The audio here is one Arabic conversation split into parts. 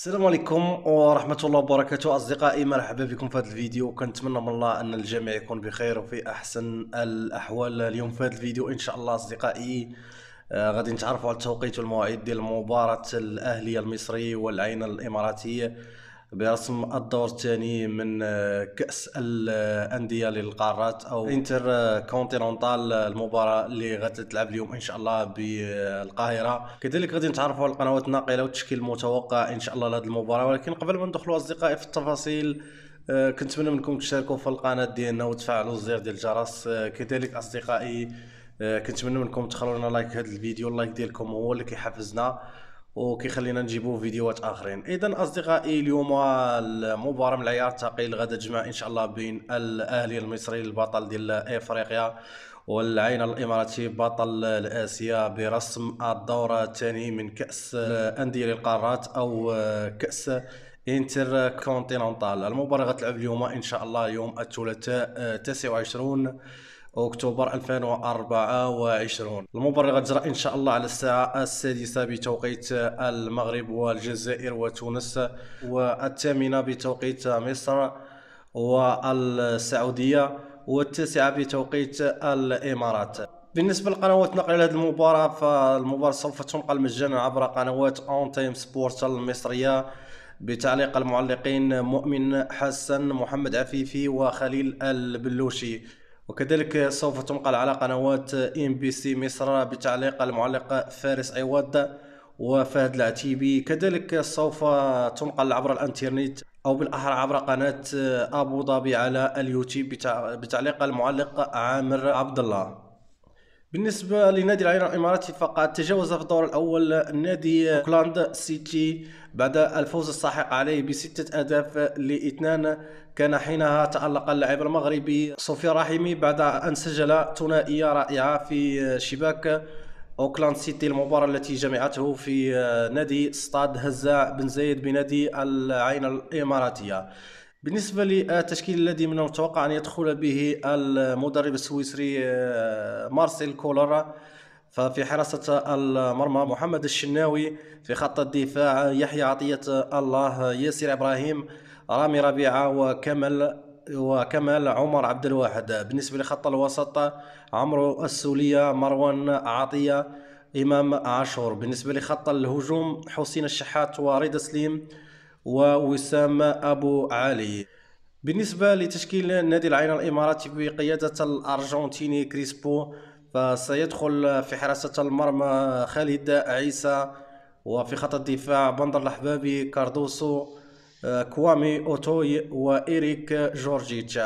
السلام عليكم ورحمة الله وبركاته أصدقائي مرحبا بكم في هذا الفيديو وكنتمنى من الله أن الجميع يكون بخير وفي أحسن الأحوال اليوم في هذا الفيديو إن شاء الله أصدقائي آه، غادي نتعرفوا على التوقيت والمواعيد ديال مباراة الأهلي المصري والعين الإماراتية برسم الدور الثاني من آه، كاس الانديه للقارات او انتر كونتيننتال آه، المباراه اللي غتلعب اليوم ان شاء الله بالقاهره كذلك غادي نتعرفوا على القنوات الناقله والتشكيل المتوقع ان شاء الله لهذه المباراه ولكن قبل ما ندخلوا اصدقائي في التفاصيل آه، كنتمنى منكم تشاركوا في القناه ديالنا وتفعلوا الزر ديال الجرس كذلك اصدقائي كنتمنى منكم لنا لايك هذا الفيديو اللايك ديالكم هو اللي كيحفزنا وكيخلينا نجيبوا فيديوهات اخرين اذا اصدقائي اليوم المباراه من العيار الثقيل غدا تجمع ان شاء الله بين الاهلي المصري البطل ديال افريقيا والعين الاماراتي بطل الاسيا برسم الدور الثاني من كاس انديه للقارات او كاس انتر كونتيننتال المباراه غتلعب اليوم ان شاء الله يوم الثلاثاء 29 اكتوبر 2024 المباراه اللي غتجرى ان شاء الله على الساعه السادسه بتوقيت المغرب والجزائر وتونس والثامنه بتوقيت مصر والسعوديه والتاسعه بتوقيت الامارات بالنسبه لقنوات نقل هذه المباراه فالمباراه سوف تنقل مجانا عبر قنوات اون تايم سبورت المصريه بتعليق المعلقين مؤمن حسن محمد عفيفي وخليل البلوشي وكذلك سوف تنقل على قنوات ام بي سي مصر بتعليق المعلق فارس عواد وفهد العتيبي كذلك سوف تنقل عبر الانترنت او بالاحرى عبر قناه ابو ظبي على اليوتيوب بتعليق المعلق عامر عبد الله بالنسبة لنادي العين الإماراتي فقد تجاوز في الدور الأول نادي أوكلاند سيتي بعد الفوز الساحق عليه بستة أهداف لاثنان كان حينها تألق اللاعب المغربي صوفي رحيمي بعد أن سجل ثنائية رائعة في شباك اوكلاند سيتي المباراه التي جمعته في نادي استاد هزاع بن زايد بنادي العين الاماراتيه بالنسبة للتشكيل الذي من المتوقع أن يدخل به المدرب السويسري آه، مارسيل كولارا ففي حراسة المرمى محمد الشناوي في خط الدفاع يحيى عطية الله ياسر إبراهيم رامي ربيعة وكمل وكمال عمر عبد الواحد بالنسبة لخط الوسط عمرو السولية مروان عطية إمام عاشور بالنسبة لخط الهجوم حسين الشحات وريد سليم ووسام أبو علي بالنسبة لتشكيل نادي العين الإماراتي بقيادة الأرجنتيني كريسبو فسيدخل في حراسة المرمى خالد عيسى وفي خط الدفاع بندر الحبابي كاردوسو آه، كوامي أوتوي وإيريك جورجيتش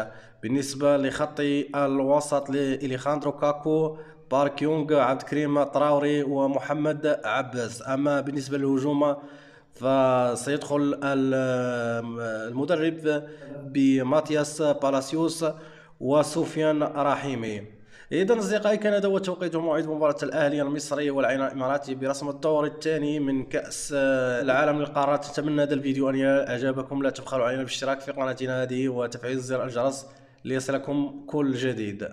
بالنسبة لخط الوسط لإليخاندرو كاكو بارك يونغ عبد الكريم طراوري ومحمد عباس أما بالنسبة للهجوم فسيدخل المدرب بماتياس بالاسيوس وسفيان رحيمي اذا اصدقائي كان هذا هو توقيت وموعد مباراه الاهلي المصري والعين الاماراتي برسم الدور الثاني من كاس العالم للقارات أتمنى هذا الفيديو ان اعجبكم لا تبخلوا علينا بالاشتراك في قناتنا هذه وتفعيل زر الجرس ليصلكم كل جديد